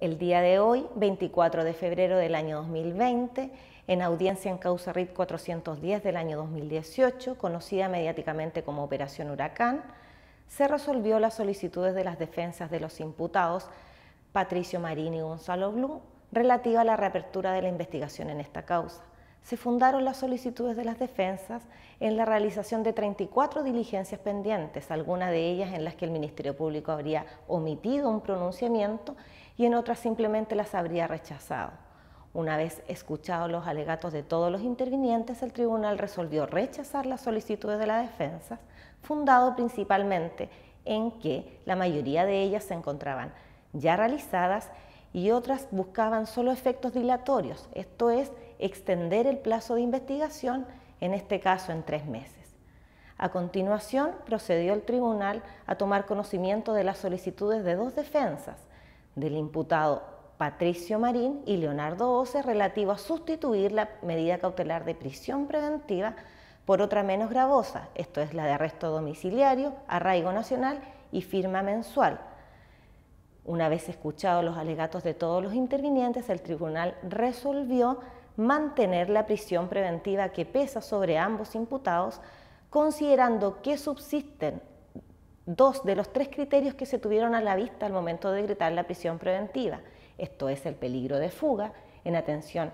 El día de hoy, 24 de febrero del año 2020, en audiencia en causa RIT 410 del año 2018, conocida mediáticamente como Operación Huracán, se resolvió las solicitudes de las defensas de los imputados Patricio Marín y Gonzalo Blum relativa a la reapertura de la investigación en esta causa se fundaron las solicitudes de las defensas en la realización de 34 diligencias pendientes, algunas de ellas en las que el Ministerio Público habría omitido un pronunciamiento y en otras simplemente las habría rechazado. Una vez escuchados los alegatos de todos los intervinientes, el tribunal resolvió rechazar las solicitudes de las defensas, fundado principalmente en que la mayoría de ellas se encontraban ya realizadas y otras buscaban solo efectos dilatorios, esto es, extender el plazo de investigación, en este caso en tres meses. A continuación, procedió el tribunal a tomar conocimiento de las solicitudes de dos defensas, del imputado Patricio Marín y Leonardo Ose, relativo a sustituir la medida cautelar de prisión preventiva por otra menos gravosa, esto es la de arresto domiciliario, arraigo nacional y firma mensual, una vez escuchados los alegatos de todos los intervinientes, el tribunal resolvió mantener la prisión preventiva que pesa sobre ambos imputados, considerando que subsisten dos de los tres criterios que se tuvieron a la vista al momento de decretar la prisión preventiva. Esto es el peligro de fuga, en atención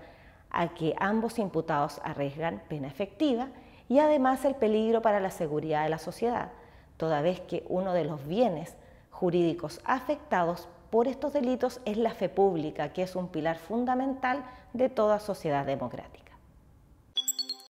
a que ambos imputados arriesgan pena efectiva, y además el peligro para la seguridad de la sociedad, toda vez que uno de los bienes jurídicos afectados por estos delitos es la fe pública, que es un pilar fundamental de toda sociedad democrática.